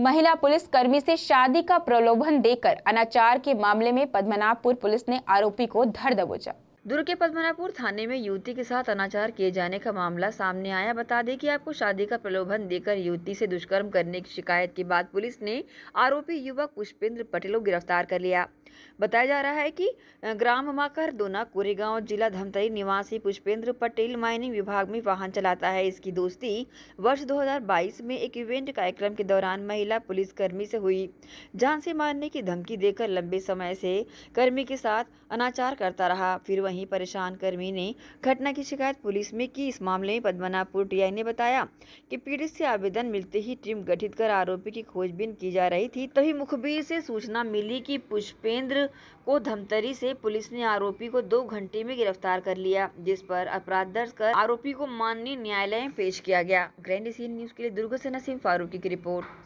महिला पुलिस कर्मी से शादी का प्रलोभन देकर अनाचार के मामले में पद्मनाभपुर पुलिस ने आरोपी को धर दबोचा दुर्ग के पद्मनापुर थाने में युवती के साथ अनाचार किए जाने का मामला सामने आया बता दें कि आपको शादी का प्रलोभन देकर युवती से दुष्कर्म करने की शिकायत के बाद पुलिस ने आरोपी युवक पुष्पेंद्र पटेल को गिरफ्तार कर लिया बताया जा रहा है कि ग्राम माकर दोना कोरेगांव जिला धमतरी निवासी पुष्पेंद्र पटेल माइनिंग विभाग में वाहन चलाता है इसकी दोस्ती वर्ष 2022 में एक इवेंट कार्यक्रम के दौरान महिला पुलिसकर्मी से हुई जान से मारने की धमकी देकर लंबे समय से कर्मी के साथ अनाचार करता रहा फिर वहीं परेशान कर्मी ने घटना की शिकायत पुलिस में की इस मामले में पद्मनाभपुर टी ने बताया कि पीड़ित से आवेदन मिलते ही टीम गठित कर आरोपी की खोजबीन की जा रही थी तभी मुखबिर से सूचना मिली कि पुष्पेंद्र राजेंद्र को धमतरी से पुलिस ने आरोपी को दो घंटे में गिरफ्तार कर लिया जिस पर अपराध दर्ज कर आरोपी को माननीय न्यायालय में पेश किया गया ग्रैंड एशियन न्यूज के लिए दुर्गा से नसीम फारूकी की रिपोर्ट